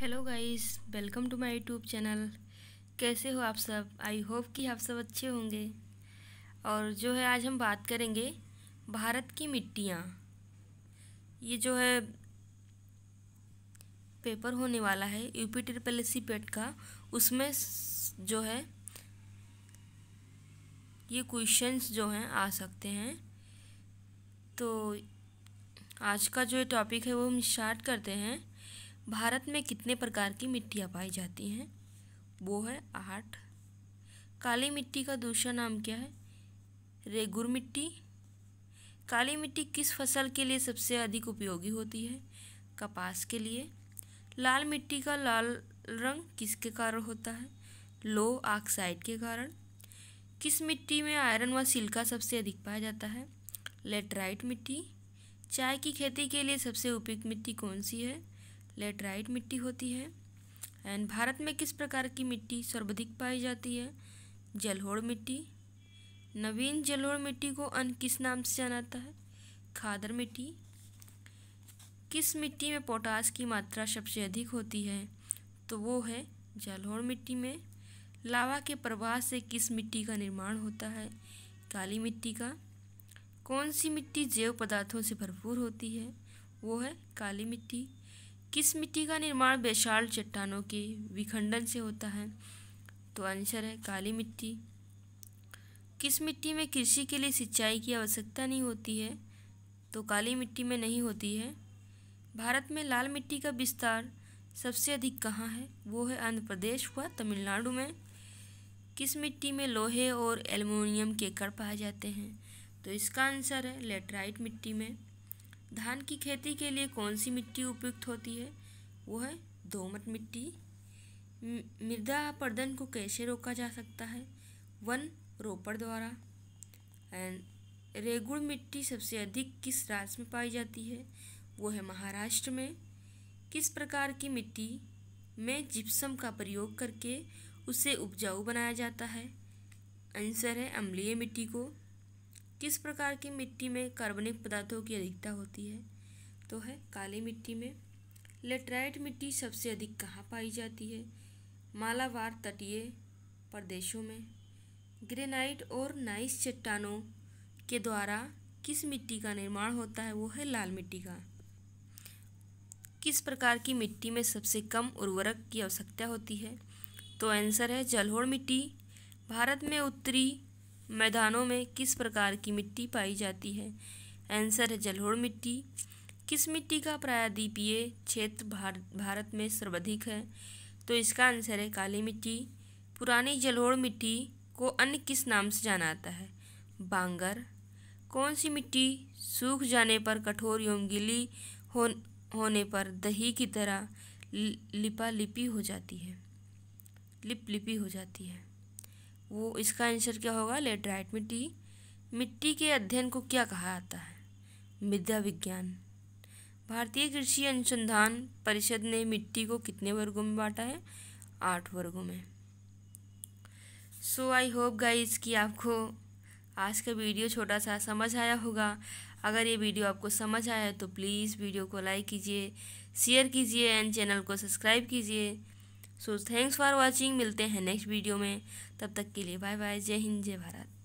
hello guys welcome to my YouTube channel कैसे हो आप सब आई होप कि आप सब अच्छे होंगे और जो है आज हम बात करेंगे भारत की मिट्टियाँ ये जो है पेपर होने वाला है यूपी ट्रिपल सी पेट का उसमें जो है ये क्वेश्चंस जो हैं आ सकते हैं तो आज का जो टॉपिक है वो हम स्टार्ट करते हैं भारत में कितने प्रकार की मिट्टियाँ पाई जाती हैं वो है आठ काली मिट्टी का दूसरा नाम क्या है रेगुर मिट्टी काली मिट्टी किस फसल के लिए सबसे अधिक उपयोगी होती है कपास के लिए लाल मिट्टी का लाल रंग किसके कारण होता है लो ऑक्साइड के कारण किस मिट्टी में आयरन व सिल्का सबसे अधिक पाया जाता है लेटराइट मिट्टी चाय की खेती के लिए सबसे उपयुक्त मिट्टी कौन सी है लेटराइट मिट्टी होती है एंड भारत में किस प्रकार की मिट्टी सर्वाधिक पाई जाती है जलोढ़ मिट्टी नवीन जलोढ़ मिट्टी को अन्य किस नाम से जाना जाता है खादर मिट्टी किस मिट्टी में पोटास की मात्रा सबसे अधिक होती है तो वो है जलोढ़ मिट्टी में लावा के प्रवाह से किस मिट्टी का निर्माण होता है काली मिट्टी का कौन सी मिट्टी जैव पदार्थों से भरपूर होती है वो है काली मिट्टी किस मिट्टी का निर्माण विशाल चट्टानों के विखंडन से होता है तो आंसर है काली मिट्टी किस मिट्टी में कृषि के लिए सिंचाई की आवश्यकता नहीं होती है तो काली मिट्टी में नहीं होती है भारत में लाल मिट्टी का विस्तार सबसे अधिक कहाँ है वो है आंध्र प्रदेश व तमिलनाडु में किस मिट्टी में लोहे और एल्युमिनियम के कण पाए जाते हैं तो इसका आंसर है लेटराइट मिट्टी में धान की खेती के लिए कौन सी मिट्टी उपयुक्त होती है वो है दोमट मिट्टी मृदा अपरदन को कैसे रोका जा सकता है वन रोपड़ द्वारा एंड रेगुड़ मिट्टी सबसे अधिक किस राज्य में पाई जाती है वो है महाराष्ट्र में किस प्रकार की मिट्टी में जिप्सम का प्रयोग करके उसे उपजाऊ बनाया जाता है आंसर है अम्लीय मिट्टी को किस प्रकार की मिट्टी में कार्बनिक पदार्थों की अधिकता होती है तो है काली मिट्टी में लेटराइट मिट्टी सबसे अधिक कहाँ पाई जाती है मालावार तटीय प्रदेशों में ग्रेनाइट और नाइस चट्टानों के द्वारा किस मिट्टी का निर्माण होता है वो है लाल मिट्टी का किस प्रकार की मिट्टी में सबसे कम उर्वरक की आवश्यकता होती है तो आंसर है जलहोड़ मिट्टी भारत में उत्तरी मैदानों में किस प्रकार की मिट्टी पाई जाती है आंसर है जलोढ़ मिट्टी किस मिट्टी का प्रायद्वीपीय क्षेत्र भार, भारत में सर्वाधिक है तो इसका आंसर है काली मिट्टी पुरानी जलोढ़ मिट्टी को अन्य किस नाम से जाना आता है बांगर कौन सी मिट्टी सूख जाने पर कठोर एवं गीली हो होने पर दही की तरह लिपा लिपी हो जाती है लिप लिपी हो जाती है वो इसका आंसर क्या होगा लेटराइट मिट्टी मिट्टी के अध्ययन को क्या कहा जाता है मृदा विज्ञान भारतीय कृषि अनुसंधान परिषद ने मिट्टी को कितने वर्गों में बांटा है आठ वर्गों में सो आई होप गाइज कि आपको आज का वीडियो छोटा सा समझ आया होगा अगर ये वीडियो आपको समझ आया है तो प्लीज़ वीडियो को लाइक कीजिए शेयर कीजिए एंड चैनल को सब्सक्राइब कीजिए सो थैंक्स फॉर वॉचिंग मिलते हैं नेक्स्ट वीडियो में तब तक के लिए बाय बाय जय हिंद जय भारत